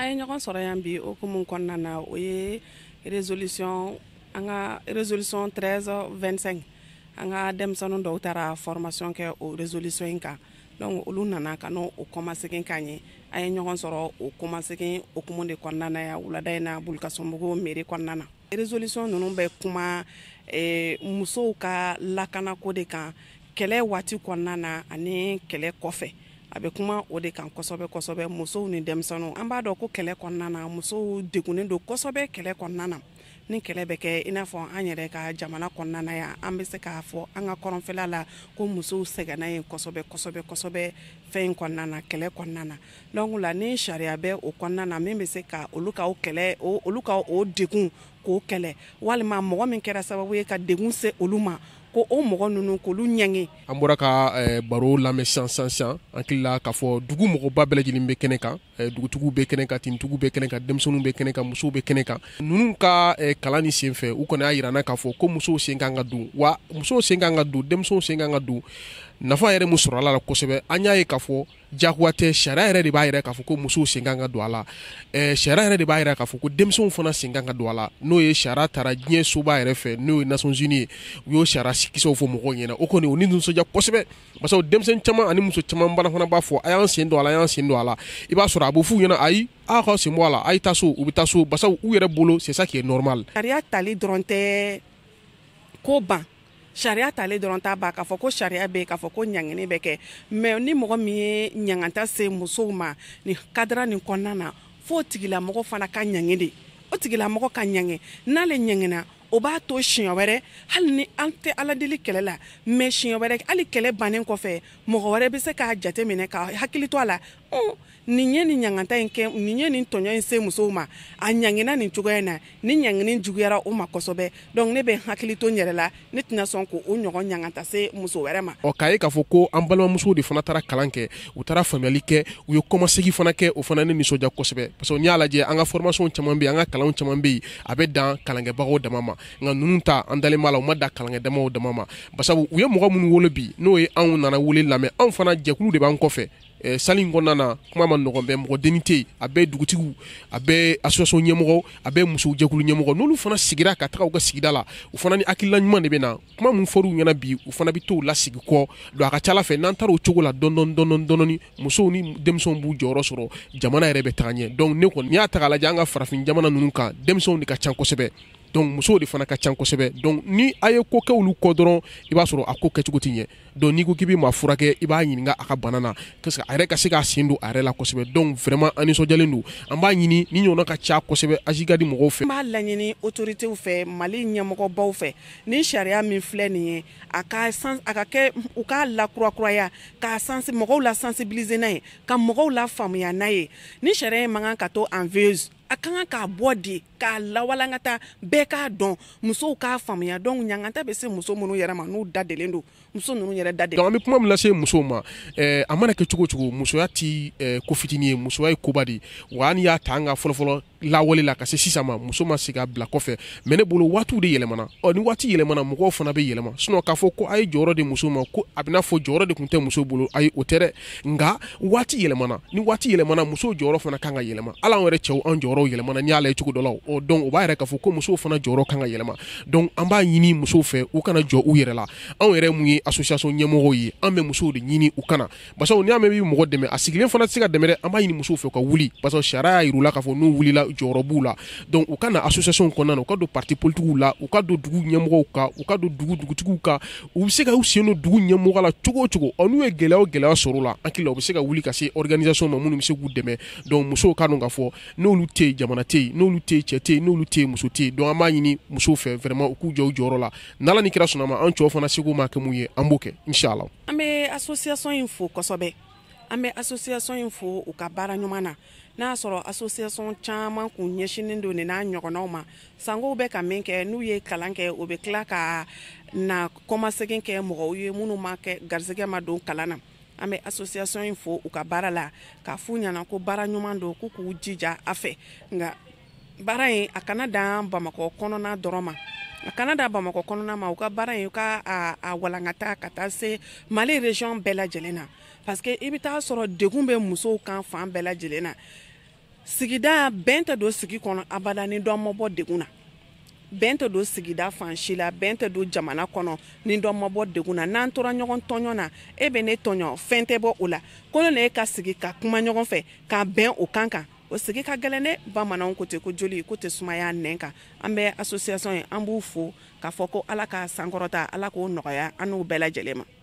an ye ɲɔgɔn sɔrɔ yan bi okumu kɔnɔna na o ye resolution an ka resolution 1325 an ka denmisɛnu dɔw taara formation kɛ o resolution yi kan donc olu nana ka n'o kɔmasegin k'an ye an ye ɲɔgɔn sɔrɔ o kɔmasegin okumu de kɔnɔna na yan wulada yi na bulukasɔnbugu mairie kɔnɔna na resolution ninnu bɛ kuma eh, musow ka lakanako de kan kɛlɛ waati kɔnɔna na ani kɛlɛ kɔfɛ a bɛ kuma o de kan kosɛbɛ kosɛbɛ musow ni denmisɛnninw an b'a dɔn ko kɛlɛ kɔnɔna na musow degunnen don kosɛbɛ kɛlɛ kɔnɔna na ni kɛlɛ bɛ kɛ i n'a fɔ an yɛrɛ ka jamana kɔnɔna na yan an bɛ se k'a fɔ an ka kɔrɔnfɛla la ko musow sɛgɛnna ye kosɛbɛ kosɛbɛ kosɛbɛ fɛn in kɔnɔna na kɛlɛ kɔnɔna na donc la ni sariya bɛ o kɔnɔna na min bɛ se ka olu ka o kɛlɛ olu ka o degun k'o kɛlɛ walima mɔgɔ min kɛra sababu ye ka degun se olu ma ko o mɔgɔ ninnu k'olu ɲɛŋe an bɔra ka eh, baro lamɛn sian sian sian an hakilila k'a fɔ dugu mɔgɔba bɛɛ lajɛlen bɛ kɛnɛ kan eh, dugutigiw bɛ kɛnɛ kan tintigiw bɛ kɛnɛ kan denmisɛnninw bɛ kɛnɛ kan musow bɛ kɛnɛ kan ninnu ka eh, kalan ni sen fɛ u kɔni y'a yirana k'a fɔ ko musow sen kan ka don wa musow sen kan ka don denmisɛnw sen kan ka don nafa yɛrɛ mun sɔrɔla la kosɛbɛ an y'a ye k'a fɔ jagoya tɛ sariya yɛrɛ de b'a yɛrɛ k'a fɔ ko musow sen kan ka don a la ɛɛ sariya yɛrɛ de b'a yɛrɛ k'a fɔ ko denmisɛnw fana sen kan ka don a la n'o ye sariya taara diɲɛ soba yɛrɛ fɛ n'o ye Nations Unies ye u y'o sariya kisɛw fɔ mɔgɔw ɲɛna o kɔni o ni nisɔndiya kosɛbɛ basabu denmisɛn caman ani muso caman fana fana b'a fɔ a y'an sen don a la a y'an sen don a la i b'a sɔrɔ a bɛ f'u ɲɛna ayi a k'aw sen bɔ a la a y'i ta so u bɛ taa so basabu u yɛrɛ bolo c'est ça qui est normal. sariya tali dɔrɔn tɛ ko ban sariya t'ale dɔrɔn ta ba k'a fɔ ko sariya bɛ k'a fɔ ko ɲangini bɛ kɛ mɛ ni mɔgɔ min ye ɲangata se musow ma ni kadira nin kɔnɔna na fo tigilamɔgɔ fana ka ɲangi de o tigilamɔgɔ ka ɲangi n'ale ɲangina o b'a to siɲɛ wɛrɛ hali ni an tɛ aladeli kɛlɛ la mɛ siɲɛ wɛrɛ hali kɛlɛ bannen kɔfɛ mɔgɔ wɛrɛ bɛ se k'a jate minɛ ka hakili to a la nin ye nin ɲagata in kɛ nin ye nin tɔɲɔ in se musow ma a ɲangina nin cogoya in na ni ɲangini juguyara o ma kosɛbɛ donc ne bɛ hakili to n yɛrɛ la ne tɛna sɔn k'o ɲɔgɔn ɲagata se muso wɛrɛ ma ɔ k'a ye k'a fɔ ko an balimamusow de fana taara kalan kɛ u taara faamuyali kɛ u ye kɔmasegi fana kɛ o fana ne nisɔndiya kosɛbɛ parce que n'i y'a lajɛ an ka formation caman bɛ yen an ka kalanw caman bɛ yen a bɛ dan kalankɛbagaw dama ma nka nunu ta an dalen b'a la u ma da kalankɛ damaw dama ma basabu u ye mɔgɔ minnu wolo bi n'o ye anw nana wele lamɛn anw fana jɛkulu de b'an kɔfɛ Eh, sali kɔnɔna na kuma ma nɔgɔn bɛɛ mɔgɔ denni tɛ yen a bɛɛ dugutigiw a bɛɛ association ɲɛmɔgɔ a bɛɛ musow jɛkulu ɲɛmɔgɔ n'olu fana sigira ka taga u ka sigida la u fana ni hakilila ɲuman de bɛ na kuma min fɔr'u ɲɛna bi u fana bɛ t'o lasigi kɔ don a ka ca ala fɛ n'an taara o cogo la dɔndɔn dɔndɔn dɔndɔni musow ni denmisɛnw b'u jɔyɔrɔ sɔrɔ jamana yɛrɛ bɛ taga ɲɛ donc ne kɔni n'i y'a ta k'a lajɛ an ka farafin jamana ninnu kan denmisɛnw de ka ca kosɛbɛ donc musow de fana ka can kosɛbɛ donc ni a ye ko kɛ olu kɔ dɔrɔn i b'a sɔrɔ a ko kɛcogo ti ɲɛ donc n'i ko k'i bɛ maa furakɛ i b'a ɲininka a ka bana na parce que a yɛrɛ ka se k'a sen don a yɛrɛ la kosɛbɛ donc vraiment an nisɔndiyalen don an b'a ɲini ni ɲɔgɔnna ka ca kosɛbɛ azi ka di mɔgɔw fɛ. n b'a laɲini otoritew fɛ mali ɲɛmɔgɔbaw fɛ ni sariya min filɛ nin ye a ka san a ka kɛ u k'a lakurakuraya k'a sansi mɔgɔw la sensibiliser n'a ye ka mɔgɔw la faamuya n'a ye ni sariya in man kan ka to en veuse a ka kan k'a bɔ de k'a lawalankata bɛɛ k'a dɔn musow k'a faamuya dɔn ɲaganta bɛ se muso minnu yɛrɛ ma n'u dadelen don muso ninnu yɛrɛ dadelen an bɛ kuma min lase musow ma a mana kɛ cogo cogo musoya ti ko fitinin ye musoya ye koba de wa an y'a ta an ka fɔlɔfɔlɔ lawale la ka se sisan ma muso ma sigi a bila kɔfɛ mɛ ne bolo waatiw de yɛlɛmana ɔ ni waati yɛlɛmana mɔgɔw fana bɛ yɛlɛma sinɔ k'a fɔ ko a ye jɔyɔrɔ de muso ma ko a bena fɔ jɔyɔrɔ de kun tɛ muso bolo ayi o tɛ dɛ nga waati yɛlɛmana ni waati yɛlɛmana muso jɔyɔrɔ fana kan ka yɛlɛma ala anw yɛrɛ cɛw an jɔyɔrɔw yɛlɛmana ni y'a laye cogo dɔ la o donc o b'a yɛrɛ k'a fɔ ko musow fana jɔyɔrɔ kan ka yɛlɛma donc an b'a ɲini musow fɛ u kana jɔ u yɛrɛ la anw yɛrɛ mun ye association ɲɛmɔgɔw ye an bɛ musow de ɲini u kana basaw ni an mɛn bi mɔgɔ dɛmɛ a sigilen fana tɛ se ka dɛmɛ dɛ an b'a ɲini musow fɛ u ka wuli basaw sariya y'a yirula k'a fɔ n'u wulila jɔyɔrɔ donc u ka na association kɔnɔna na u ka don parti politigiw la u ka don dugu ɲɛmɔgɔw kan u ka don dugu dugutigiw kan u bɛ se ka u sen don dugu ɲɛmɔgɔ la cogo o cogo ɔ n'u ye gɛlɛya o gɛlɛya sɔrɔ la hakili la u bɛ se ka wuli ka se organisation ma minnu bɛ se k'u dɛmɛ donc musow ka dɔn k'a fɔ n'olu tɛ yen jamana tɛ yen n'olu tɛ yen cɛ tɛ yen n'olu tɛ yen muso tɛ yen donc an b'a ɲini musow fɛ vraiment u k'u jɔ u jɔyɔrɔ la n'ala ni kira sɔnna ma an cɛw fana seko maa kɛ mun ye an b'o kɛ inshallah an bɛ association in fo kosɛbɛ an bɛ association in fo u ka baara ɲuman na n'a sɔrɔ association caman kun ɲɛsinin don nin n'a ɲɔgɔnnaw ma sangow bɛ ka min kɛ n'u ye kalan kɛ o bɛ tila ka na kɔmasegin kɛ mɔgɔw ye minnu ma kɛ garisɛgɛ ma don kalan na an bɛ association in fo u ka baara la k'a f'u ɲɛna ko baara ɲuman don ko k'u jija a fɛ nka baara in a kana dan bamakɔ kɔnɔna dɔrɔn ma a kana da bamakɔ kɔnɔna ma u ka baara in u ka a, a walankata ka taa se mali region bɛɛ lajɛlen na parce que i bɛ taa sɔrɔ degun bɛ musow kan fan bɛɛ lajɛlen na sigida bɛn tɛ don sigi kɔnɔ abada ni dɔ ma bɔ degun na bɛn tɛ don sigida fan si la bɛn tɛ don jamana kɔnɔ ni dɔ ma bɔ degun na n'an tora ɲɔgɔn tɔɲɔ na e bɛ ne tɔɲɔ fɛn tɛ bɔ o la kolo na e ka sigi ka kuma ɲɔgɔn fɛ ka bɛn o kan kan o sigi ka gɛlɛn dɛ bamananw ko ten ko joli ko tɛ sumaya nɛn kan an bɛ association ye an b'u fo k'a fɔ ko ala ka sankɔrɔta ala k'o nɔgɔya an n'u bɛɛ lajɛlen ma